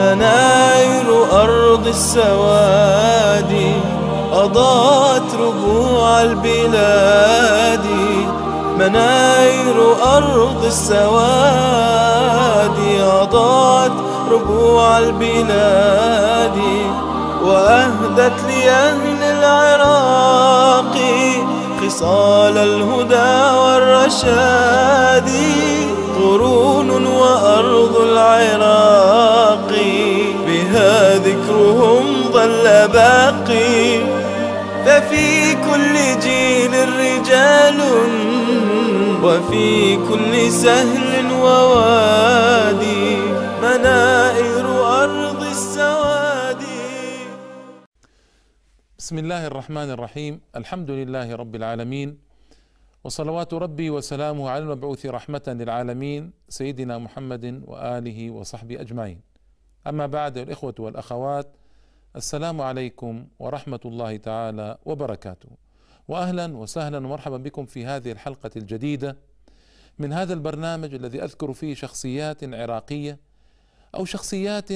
مناير أرض السواد أضاءت ربوع البلاد مناير أرض السواد أضاءت ربوع البلاد وأهدت لأهل العراق خصال الهدى والرشاد قرون وأرض العراق ذكرهم ظل باقي ففي كل جيل رجال وفي كل سهل ووادي منائر أرض السواد بسم الله الرحمن الرحيم الحمد لله رب العالمين وصلوات ربي وسلامه على المبعوث رحمة للعالمين سيدنا محمد وآله وصحبه أجمعين أما بعد الإخوة والأخوات السلام عليكم ورحمة الله تعالى وبركاته وأهلا وسهلا ومرحبا بكم في هذه الحلقة الجديدة من هذا البرنامج الذي أذكر فيه شخصيات عراقية أو شخصيات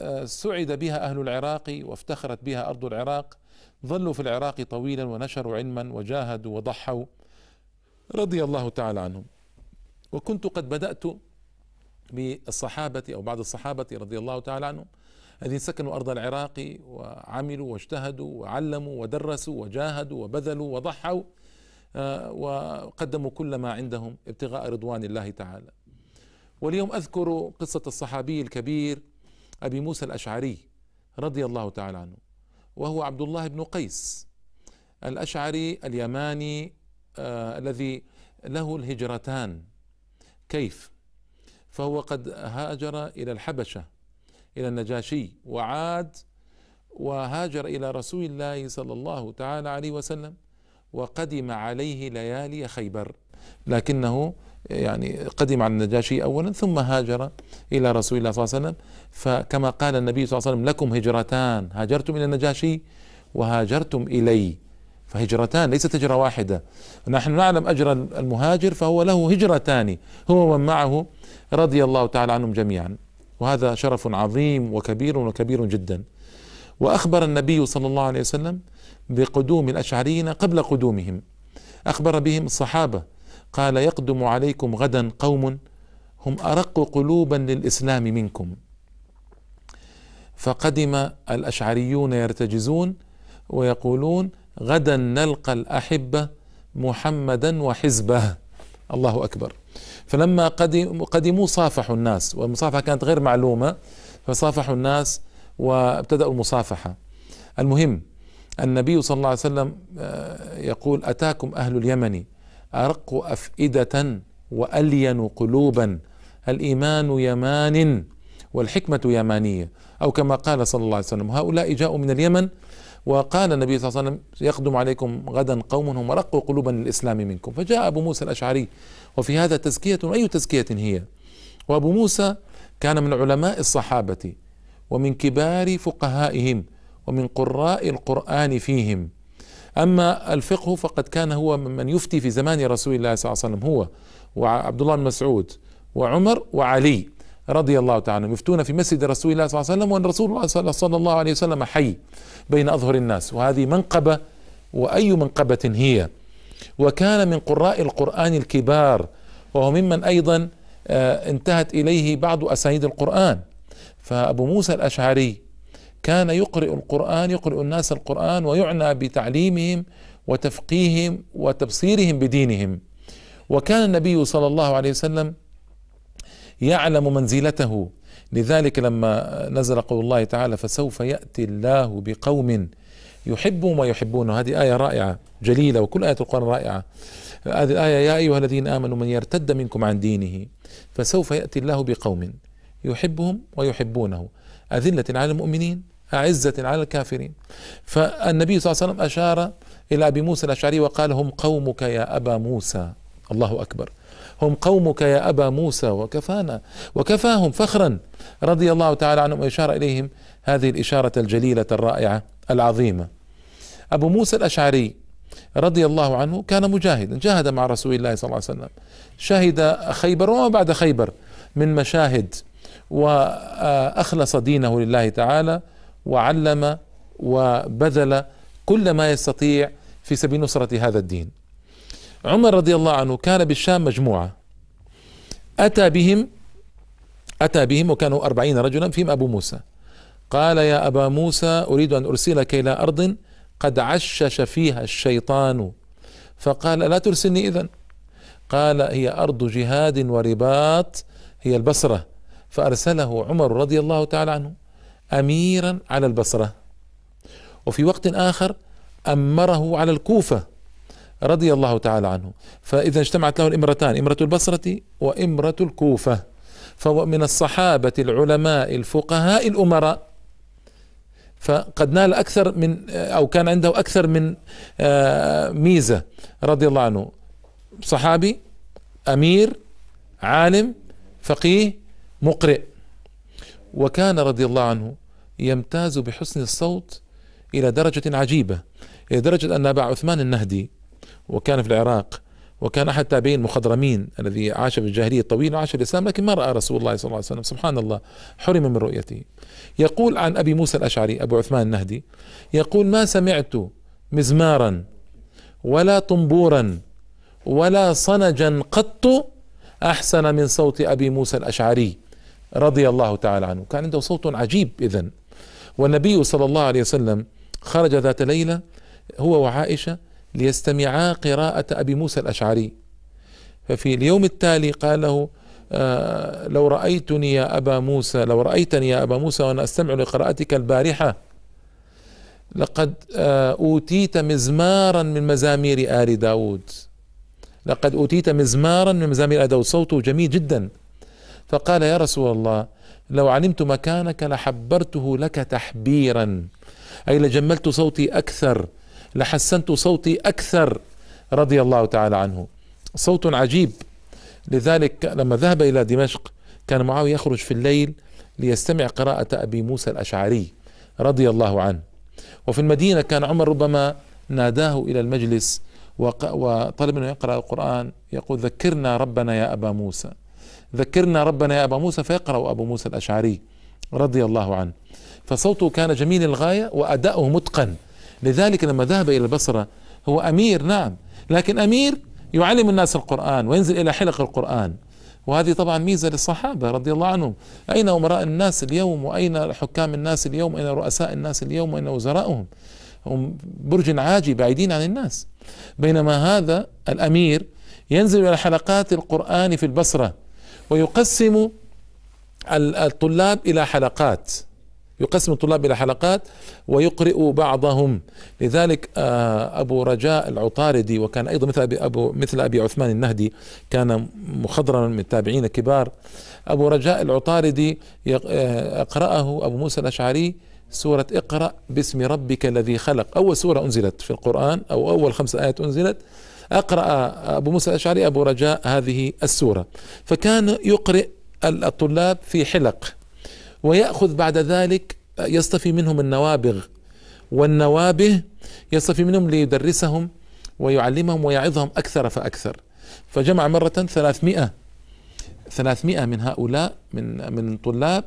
آه، سعد بها أهل العراق وافتخرت بها أرض العراق ظلوا في العراق طويلا ونشروا علما وجاهدوا وضحوا رضي الله تعالى عنهم وكنت قد بدأت بالصحابة أو بعض الصحابة رضي الله تعالى عنهم الذين سكنوا أرض العراق وعملوا واجتهدوا وعلموا ودرسوا وجاهدوا وبذلوا وضحوا آه، وقدموا كل ما عندهم ابتغاء رضوان الله تعالى واليوم أذكر قصة الصحابي الكبير أبي موسى الأشعري رضي الله تعالى عنه وهو عبد الله بن قيس الأشعري اليماني آه الذي له الهجرتان كيف فهو قد هاجر الى الحبشه الى النجاشي وعاد وهاجر الى رسول الله صلى الله تعالى عليه وسلم وقدم عليه ليالي خيبر لكنه يعني قدم على النجاشي اولا ثم هاجر الى رسول الله صلى الله عليه وسلم فكما قال النبي صلى الله عليه وسلم لكم هجرتان هاجرتم الى النجاشي وهاجرتم الي فهجرتان ليست هجره واحده نحن نعلم اجر المهاجر فهو له هجرتان هو ومن معه رضي الله تعالى عنهم جميعا وهذا شرف عظيم وكبير وكبير جدا واخبر النبي صلى الله عليه وسلم بقدوم الاشعريين قبل قدومهم اخبر بهم الصحابه قال يقدم عليكم غدا قوم هم ارق قلوبا للاسلام منكم فقدم الاشعريون يرتجزون ويقولون غدا نلقى الاحبه محمدا وحزبه الله اكبر فلما قدموا صافحوا الناس والمصافحة كانت غير معلومة فصافحوا الناس وابتدأوا المصافحة المهم النبي صلى الله عليه وسلم آه، يقول أتاكم أهل اليمن أرق أفئدة وألين قلوبا الإيمان يمان والحكمة يمانية أو كما قال صلى الله عليه وسلم هؤلاء جاءوا من اليمن وقال النبي صلى الله عليه وسلم يقدم عليكم غدا قوم هم رقوا قلوبا للإسلام منكم فجاء أبو موسى الأشعري وفي هذا تزكية أي تزكية هي وأبو موسى كان من علماء الصحابة ومن كبار فقهائهم ومن قراء القرآن فيهم أما الفقه فقد كان هو من يفتي في زمان رسول الله صلى الله عليه وسلم هو وعبد الله بن مسعود وعمر وعلي رضي الله تعالى يفتون في مسجد رسول الله صلى الله عليه وسلم وأن رسول الله صلى الله عليه وسلم حي بين أظهر الناس وهذه منقبة وأي منقبة هي وكان من قراء القرآن الكبار وهو ممن أيضا آه، انتهت إليه بعض أسانيد القرآن فأبو موسى الأشعري كان يقرئ القرآن يقرئ الناس القرآن ويعنى بتعليمهم وتفقيهم وتبصيرهم بدينهم وكان النبي صلى الله عليه وسلم يعلم منزلته لذلك لما نزل قول الله تعالى فسوف يأتي الله بقوم يحبهم ويحبونه هذه آية رائعة جليلة وكل آية القرآن رائعة هذه الآية يا أيها الذين آمنوا من يرتد منكم عن دينه فسوف يأتي الله بقوم يحبهم ويحبونه أذلة على المؤمنين أعزة على الكافرين فالنبي صلى الله عليه وسلم أشار إلى أبي موسى الأشعري وقال هم قومك يا أبا موسى الله أكبر هم قومك يا أبا موسى وكفانا وكفاهم فخرا رضي الله تعالى عنهم وإشار إليهم هذه الإشارة الجليلة الرائعة العظيمة أبو موسى الأشعري رضي الله عنه كان مجاهدا جاهد مع رسول الله صلى الله عليه وسلم شهد خيبر وما بعد خيبر من مشاهد وأخلص دينه لله تعالى وعلم وبذل كل ما يستطيع في سبيل نصرة هذا الدين عمر رضي الله عنه كان بالشام مجموعة أتى بهم أتى بهم وكانوا أربعين رجلا فيهم أبو موسى قال يا أبا موسى أريد أن أرسلك إلى أرض قد عشش فيها الشيطان فقال لا ترسلني إذن قال هي أرض جهاد ورباط هي البصرة فأرسله عمر رضي الله تعالى عنه أميرا على البصرة وفي وقت آخر أمره على الكوفة رضي الله تعالى عنه فإذا اجتمعت له الإمرتان إمرة البصرة وإمرة الكوفة فهو من الصحابة العلماء الفقهاء الأمراء فقد نال أكثر من أو كان عنده أكثر من آه، ميزة رضي الله عنه صحابي أمير عالم فقيه مقرئ وكان رضي الله عنه يمتاز بحسن الصوت إلى درجة عجيبة إلى درجة أن أبا عثمان النهدي وكان في العراق وكان أحد تابعين مخضرمين الذي عاش في الجاهلية الطويله وعاش في الإسلام لكن ما رأى رسول الله صلى الله عليه وسلم سبحان الله حرم من رؤيته يقول عن أبي موسى الأشعري أبو عثمان النهدي يقول ما سمعت مزمارا ولا طنبورا ولا صنجا قط أحسن من صوت أبي موسى الأشعري رضي الله تعالى عنه كان عنده صوت عجيب إذن والنبي صلى الله عليه وسلم خرج ذات ليلة هو وعائشة ليستمعا قراءة أبي موسى الأشعري ففي اليوم التالي قال له آه لو رأيتني يا أبا موسى لو رأيتني يا أبا موسى وأنا أستمع لقراءتك البارحة لقد آه أوتيت مزمارا من مزامير آل داود لقد أوتيت مزمارا من مزامير آل داود صوته جميل جدا فقال يا رسول الله لو علمت مكانك لحبرته لك تحبيرا أي لجملت صوتي أكثر لحسنت صوتي أكثر رضي الله تعالى عنه صوت عجيب لذلك لما ذهب إلى دمشق كان معاوية يخرج في الليل ليستمع قراءة أبي موسى الأشعري رضي الله عنه وفي المدينة كان عمر ربما ناداه إلى المجلس وطلب منه يقرأ القرآن يقول ذكرنا ربنا يا أبا موسى ذكرنا ربنا يا أبا موسى فيقرأ أبو موسى الأشعري رضي الله عنه فصوته كان جميل للغاية وأداؤه متقن لذلك لما ذهب إلى البصرة هو أمير نعم لكن أمير يعلم الناس القرآن وينزل إلى حلق القرآن وهذه طبعا ميزة للصحابة رضي الله عنهم أين أمراء الناس اليوم وأين حكام الناس اليوم وأين رؤساء الناس اليوم وأين وزراؤهم هم برج عاجي بعيدين عن الناس بينما هذا الأمير ينزل إلى حلقات القرآن في البصرة ويقسم الطلاب إلى حلقات يقسم الطلاب إلى حلقات ويقرئ بعضهم لذلك آه، أبو رجاء العطاردي وكان أيضا مثل أبي, أبو مثل أبي عثمان النهدي كان مخضرما من التابعين الكبار أبو رجاء العطاردي آه، أقرأه أبو موسى الأشعري سورة اقرأ باسم ربك الذي خلق أول سورة أنزلت في القرآن أو أول خمس آيات أنزلت أقرأ أبو موسى الأشعري أبو رجاء هذه السورة فكان يقرئ الطلاب في حلق ويأخذ بعد ذلك يصطفي منهم النوابغ والنوابه يصطفي منهم ليدرسهم ويعلمهم ويعظهم أكثر فأكثر فجمع مرة ثلاثمائة ثلاثمائة من هؤلاء من من طلاب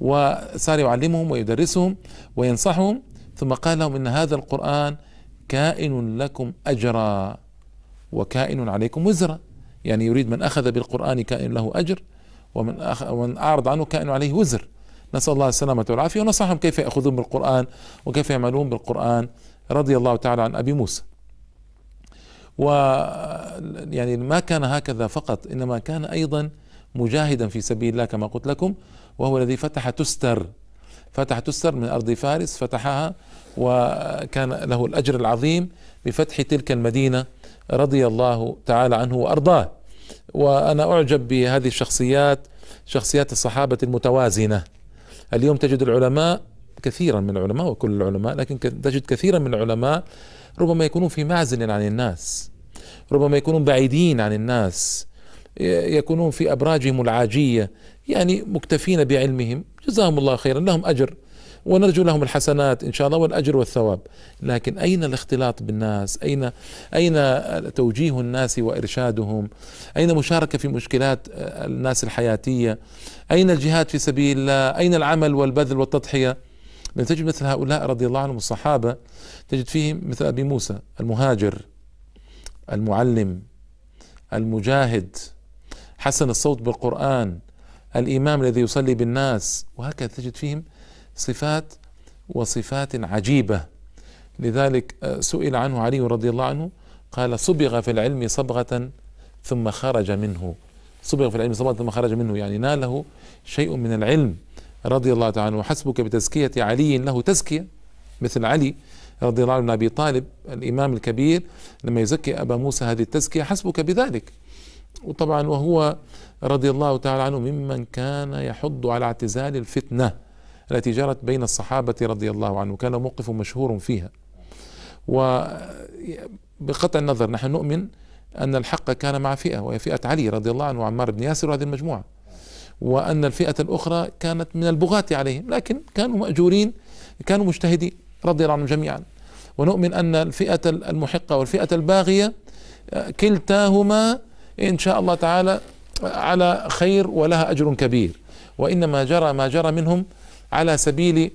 وصار يعلمهم ويدرسهم وينصحهم ثم قال لهم إن هذا القرآن كائن لكم أجرا وكائن عليكم وزرا يعني يريد من أخذ بالقرآن كائن له أجر ومن, أخ ومن أعرض عنه كائن عليه وزر نسأل الله السلامة والعافية ونصحهم كيف يأخذون بالقرآن وكيف يعملون بالقرآن رضي الله تعالى عن أبي موسى و يعني ما كان هكذا فقط إنما كان أيضا مجاهدا في سبيل الله كما قلت لكم وهو الذي فتح تستر فتح تستر من أرض فارس فتحها وكان له الأجر العظيم بفتح تلك المدينة رضي الله تعالى عنه وأرضاه وأنا أعجب بهذه الشخصيات شخصيات الصحابة المتوازنة اليوم تجد العلماء كثيرا من العلماء وكل العلماء لكن تجد كثيرا من العلماء ربما يكونون في معزل عن الناس ربما يكونون بعيدين عن الناس يكونون في ابراجهم العاجيه يعني مكتفين بعلمهم جزاهم الله خيرا لهم اجر ونرجو لهم الحسنات إن شاء الله والأجر والثواب لكن أين الاختلاط بالناس أين, أين توجيه الناس وإرشادهم أين مشاركة في مشكلات الناس الحياتية أين الجهاد في سبيل الله أين العمل والبذل والتضحية من تجد مثل هؤلاء رضي الله عنهم الصحابة تجد فيهم مثل أبي موسى المهاجر المعلم المجاهد حسن الصوت بالقرآن الإمام الذي يصلي بالناس وهكذا تجد فيهم صفات وصفات عجيبه لذلك آه، سئل عنه علي رضي الله عنه قال صبغ في العلم صبغه ثم خرج منه صبغ في العلم صبغه ثم خرج منه يعني ناله شيء من العلم رضي الله تعالى عنه وحسبك بتزكيه علي له تزكيه مثل علي رضي الله عنه ابي طالب الامام الكبير لما يزكي ابا موسى هذه التزكيه حسبك بذلك وطبعا وهو رضي الله تعالى عنه ممن كان يحض على اعتزال الفتنه التي جرت بين الصحابة رضي الله عنهم كان موقف مشهور فيها وبقطع النظر نحن نؤمن أن الحق كان مع فئة وهي فئة علي رضي الله عنه وعمار بن ياسر وهذه المجموعة وأن الفئة الأخرى كانت من البغاة عليهم لكن كانوا مأجورين كانوا مجتهدين رضي الله عنهم جميعا ونؤمن أن الفئة المحقة والفئة الباغية كلتاهما إن شاء الله تعالى على خير ولها أجر كبير وإنما جرى ما جرى منهم على سبيل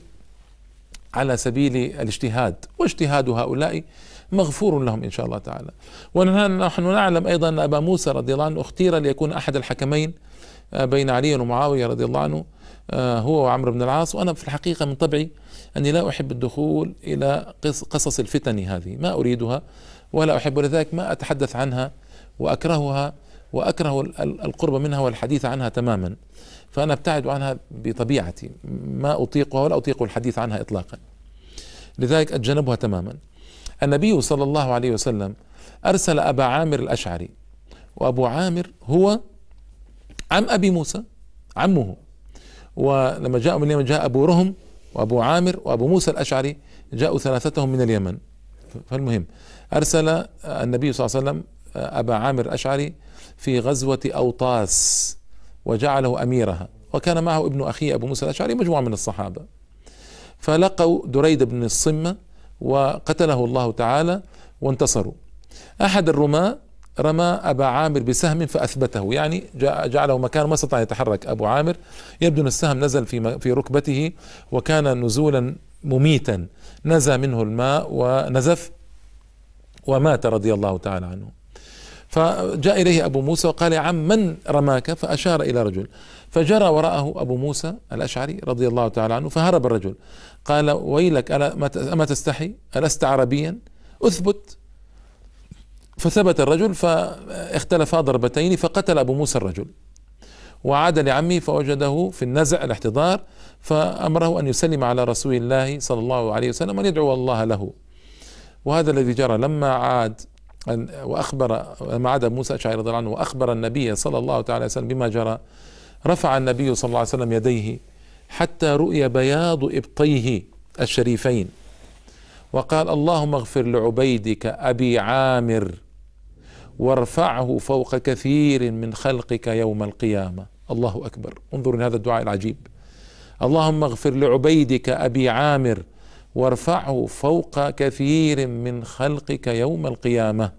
على سبيل الاجتهاد واجتهاد هؤلاء مغفور لهم ان شاء الله تعالى ونحن نعلم ايضا ان ابا موسى رضي الله عنه اختير ليكون احد الحكمين آه، بين علي ومعاويه رضي الله عنه آه، هو وعمرو بن العاص وانا في الحقيقه من طبعي اني لا احب الدخول الى قصص الفتن هذه ما اريدها ولا احب لذلك ما اتحدث عنها واكرهها واكره القرب منها والحديث عنها تماما فأنا أبتعد عنها بطبيعتي ما أطيقها ولا أطيق الحديث عنها إطلاقا لذلك أتجنبها تماما النبي صلى الله عليه وسلم أرسل أبا عامر الأشعري وأبو عامر هو عم أبي موسى عمه ولما جاءوا من اليمن جاء أبو رهم وأبو عامر وأبو موسى الأشعري جاءوا ثلاثتهم من اليمن فالمهم أرسل النبي صلى الله عليه وسلم أبا عامر الأشعري في غزوة أوطاس وجعله أميرها وكان معه ابن أخيه أبو موسى الأشعري مجموعة من الصحابة فلقوا دريد بن الصمة وقتله الله تعالى وانتصروا أحد الرماة رمى أبا عامر بسهم فأثبته يعني جعله مكان ما استطاع أن يتحرك أبو عامر يبدو أن السهم نزل في, في ركبته وكان نزولا مميتا نزى منه الماء ونزف ومات رضي الله تعالى عنه فجاء إليه أبو موسى وقال يا عم من رماك فأشار إلى رجل فجرى وراءه أبو موسى الأشعري رضي الله تعالى عنه فهرب الرجل قال ويلك ألا أما تستحي ألست عربيا أثبت فثبت الرجل فاختلفا ضربتين فقتل أبو موسى الرجل وعاد لعمه فوجده في النزع الاحتضار فأمره أن يسلم على رسول الله صلى الله عليه وسلم وأن يدعو الله له وهذا الذي جرى لما عاد أن وأخبر ما عدا موسى أشعري رضي الله عنه وأخبر النبي صلى الله عليه وسلم بما جرى رفع النبي صلى الله عليه وسلم يديه حتى رؤي بياض إبطيه الشريفين وقال اللهم اغفر لعبيدك أبي عامر وارفعه فوق كثير من خلقك يوم القيامة الله أكبر انظروا لهذا الدعاء العجيب اللهم اغفر لعبيدك أبي عامر وارفعه فوق كثير من خلقك يوم القيامة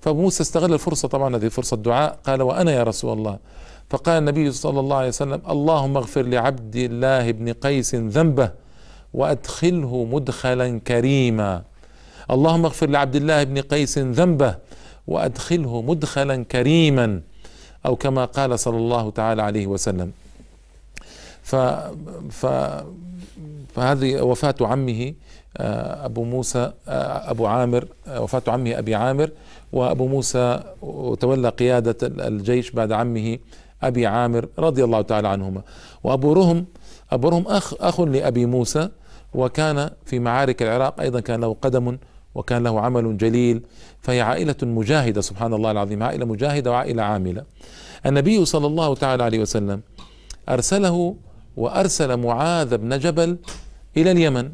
فموسى استغل الفرصة طبعا هذه فرصة الدعاء قال وأنا يا رسول الله فقال النبي صلى الله عليه وسلم اللهم اغفر لعبد الله بن قيس ذنبه وأدخله مدخلا كريما اللهم اغفر لعبد الله بن قيس ذنبه وأدخله مدخلا كريما أو كما قال صلى الله تعالى عليه وسلم ف, ف فهذه وفاة عمه آه، أبو موسى آه، أبو عامر آه، وفاة عمه أبي عامر وأبو موسى تولى قيادة الجيش بعد عمه أبي عامر رضي الله تعالى عنهما وأبو رهم أبو رهم أخ, أخ لأبي موسى وكان في معارك العراق أيضا كان له قدم وكان له عمل جليل فهي عائلة مجاهدة سبحان الله العظيم عائلة مجاهدة وعائلة عاملة النبي صلى الله تعالى عليه وسلم أرسله وأرسل معاذ بن جبل إلى اليمن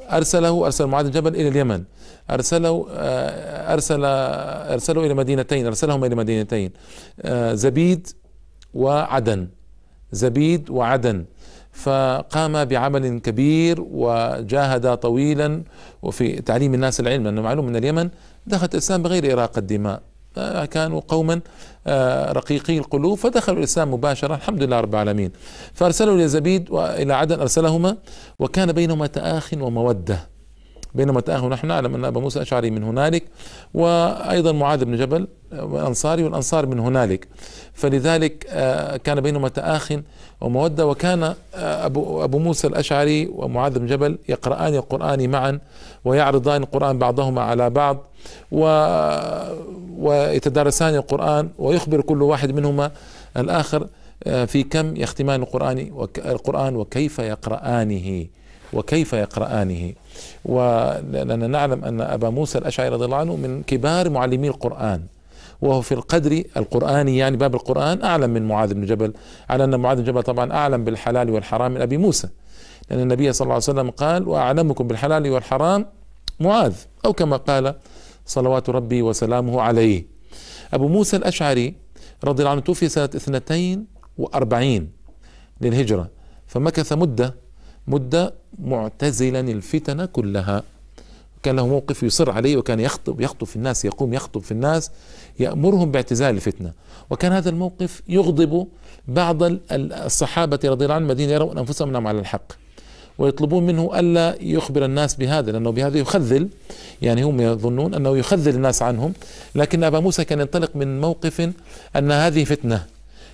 أرسله أرسل معاذ بن جبل إلى اليمن أرسله آه، أرسل أرسله إلى مدينتين أرسلهما إلى مدينتين آه، زبيد وعدن زبيد وعدن فقام بعمل كبير وجاهد طويلا وفي تعليم الناس العلم لأنه معلوم من اليمن دخلت الإسلام بغير إراقة دماء آه، كانوا قوما آه، رقيقي القلوب فدخلوا الاسلام مباشره الحمد لله رب العالمين فارسلوا الى زبيد والى عدن ارسلهما وكان بينهما تآخ وموده بينما تأهوا نحن نعلم أن أبا موسى أشعري من هنالك وأيضا معاذ بن جبل الأنصاري والأنصار من هنالك فلذلك آه، كان بينهما تآخ ومودة وكان آه، أبو, أبو موسى الأشعري ومعاذ بن جبل يقرآن القرآن معا ويعرضان القرآن بعضهما على بعض و ويتدارسان القرآن ويخبر كل واحد منهما الآخر آه، في كم يختمان القرآن القرآن وكيف يقرآنه وكيف يقرآنه ولأننا نعلم أن أبا موسى الأشعري رضي الله عنه من كبار معلمي القرآن وهو في القدر القرآني يعني باب القرآن أعلم من معاذ بن جبل على أن معاذ بن جبل طبعا أعلم بالحلال والحرام من أبي موسى لأن النبي صلى الله عليه وسلم قال وأعلمكم بالحلال والحرام معاذ أو كما قال صلوات ربي وسلامه عليه أبو موسى الأشعري رضي الله عنه توفي سنة 42 للهجرة فمكث مدة مدة معتزلا الفتن كلها كان له موقف يصر عليه وكان يخطب يخطب في الناس يقوم يخطب في الناس يأمرهم باعتزال الفتنة وكان هذا الموقف يغضب بعض الصحابة رضي الله عنهم الذين يرون أنفسهم على الحق ويطلبون منه ألا يخبر الناس بهذا لأنه بهذا يخذل يعني هم يظنون أنه يخذل الناس عنهم لكن أبا موسى كان ينطلق من موقف أن هذه فتنة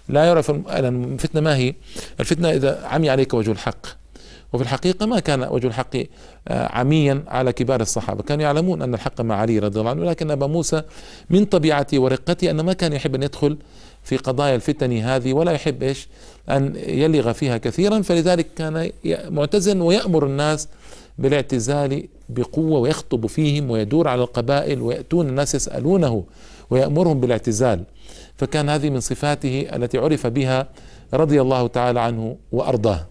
لا يعرف الفتنة ما هي الفتنة إذا عمي عليك وجه الحق وفي الحقيقة ما كان وجه الحق آه، عميا على كبار الصحابة كانوا يعلمون أن الحق مع علي رضي الله عنه ولكن أبا موسى من طبيعته ورقته أنه ما كان يحب أن يدخل في قضايا الفتن هذه ولا يحب إيش أن يلغ فيها كثيرا فلذلك كان معتزن ويأمر الناس بالاعتزال بقوة ويخطب فيهم ويدور على القبائل ويأتون الناس يسألونه ويأمرهم بالاعتزال فكان هذه من صفاته التي عرف بها رضي الله تعالى عنه وأرضاه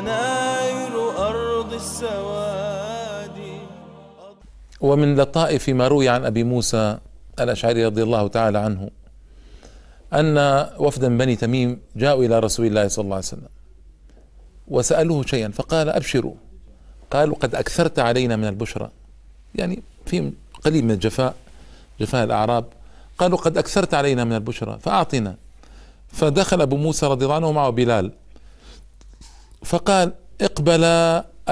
حناير أرض السواد ومن لطائف ما روي عن أبي موسى الأشعري رضي الله تعالى عنه أن وفدا بني تميم جاءوا إلى رسول الله صلى الله عليه وسلم وسألوه شيئا فقال أبشروا قالوا قد أكثرت علينا من البشرى يعني في قليل من الجفاء جفاء الأعراب قالوا قد أكثرت علينا من البشرى فأعطنا فدخل أبو موسى رضي الله عنه معه بلال فقال اقبل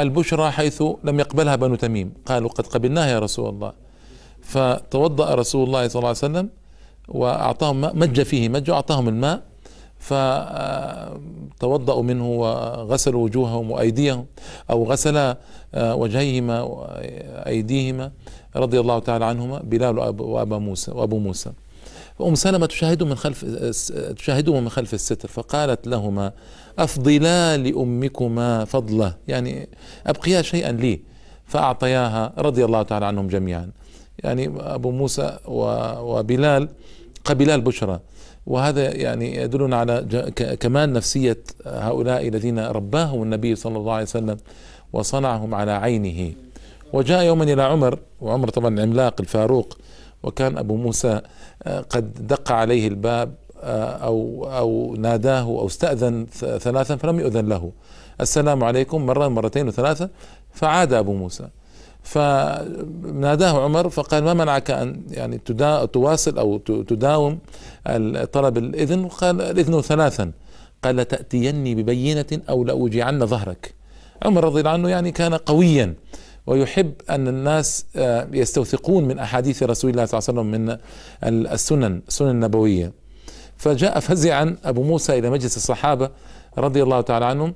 البشرى حيث لم يقبلها بنو تميم قالوا قد قبلناها يا رسول الله فتوضأ رسول الله صلى الله عليه وسلم وأعطاهم ماء مج فيه مج وأعطاهم الماء فتوضأوا آه، منه وغسلوا وجوههم وأيديهم أو غسل آه، وجهيهما وأيديهما رضي الله تعالى عنهما بلال وأبا موسى وأبو موسى أم سلمة تشاهدهم من خلف آه، تشاهدهم من خلف الستر فقالت لهما أفضلا لأمكما فضله يعني أبقيا شيئا لي فأعطياها رضي الله تعالى عنهم جميعا يعني أبو موسى وبلال قبلا البشرى وهذا يعني يدلنا على كمال نفسية هؤلاء الذين رباهم النبي صلى الله عليه وسلم وصنعهم على عينه وجاء يوما إلى عمر وعمر طبعا العملاق الفاروق وكان أبو موسى آه، قد دق عليه الباب آه، أو أو ناداه أو استأذن ثلاثا فلم يؤذن له السلام عليكم مرة مرتين وثلاثة فعاد أبو موسى فناداه عمر فقال ما منعك أن يعني تواصل أو تداوم طلب الإذن قال الإذن ثلاثا قال لتأتيني ببينة أو لأوجعن ظهرك عمر رضي الله عنه يعني كان قويا ويحب أن الناس آه، يستوثقون من أحاديث رسول الله صلى الله عليه وسلم من السنن السنن النبوية فجاء فزعا أبو موسى إلى مجلس الصحابة رضي الله تعالى عنهم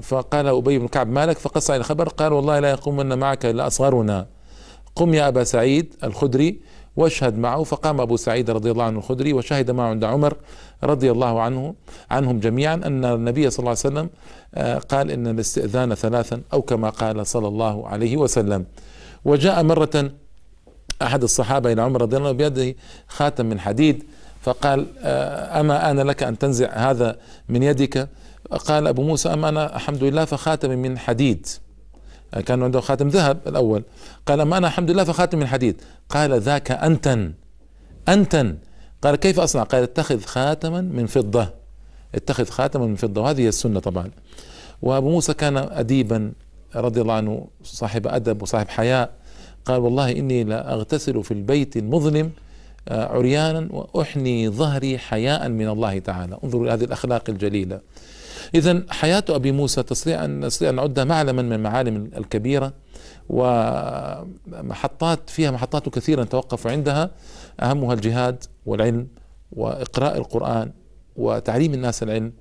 فقال أبي بن كعب مالك فقص على الخبر قال والله لا يقومن معك إلا أصغرنا قم يا أبا سعيد الخدري واشهد معه فقام أبو سعيد رضي الله عنه الخدري وشهد معه عند عمر رضي الله عنه عنهم جميعا أن النبي صلى الله عليه وسلم آه، قال إن الاستئذان ثلاثا أو كما قال صلى الله عليه وسلم وجاء مرة أحد الصحابة إلى عمر رضي الله عنه بيده خاتم من حديد فقال آه، أما أنا لك أن تنزع هذا من يدك قال أبو موسى أما أنا الحمد لله فخاتم من حديد آه، كان عنده خاتم ذهب الأول قال أما أنا الحمد لله فخاتم من حديد قال ذاك أنتن أنتن قال كيف أصنع قال اتخذ خاتما من فضة اتخذ خاتما من فضة وهذه السنة طبعا وأبو موسى كان أديبا رضي الله عنه صاحب أدب وصاحب حياء قال والله إني لأغتسل في البيت المظلم آه، عريانا وأحني ظهري حياء من الله تعالى انظروا إلى هذه الأخلاق الجليلة إذا حياة أبي موسى تستطيع أن نستطيع أن نعدها معلما من المعالم الكبيرة ومحطات فيها محطات كثيرة نتوقف عندها أهمها الجهاد والعلم وإقراء القرآن وتعليم الناس العلم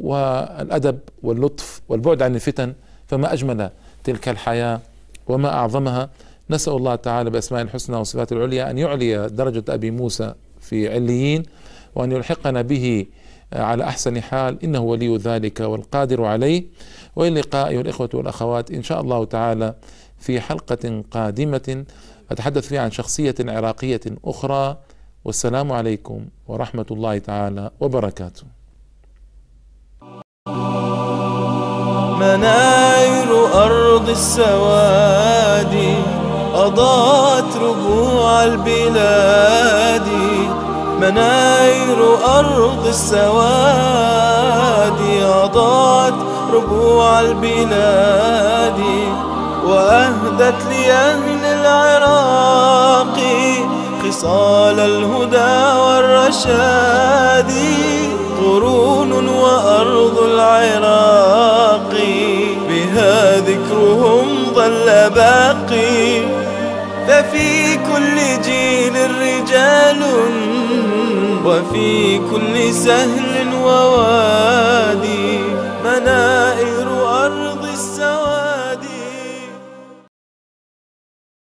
والأدب واللطف والبعد عن الفتن فما أجمل تلك الحياة وما أعظمها نسأل الله تعالى بأسماء الحسنى وصفات العليا أن يعلي درجة أبي موسى في عليين وأن يلحقنا به آه، على أحسن حال إنه ولي ذلك والقادر عليه وإلى اللقاء أيها الإخوة والأخوات إن شاء الله تعالى في حلقة قادمة أتحدث فيها عن شخصية عراقية أخرى والسلام عليكم ورحمة الله تعالى وبركاته مناير أرض السواد أضاءت ربوع البلاد مناير أرض السواد أضاءت ربوع البلاد وأهدت لأهل العراق خصال الهدى والرشاد قرون وأرض العراق بها ذكرهم ظل باقي ففي كل جيل رجال وفي كل سهل ووادي منائل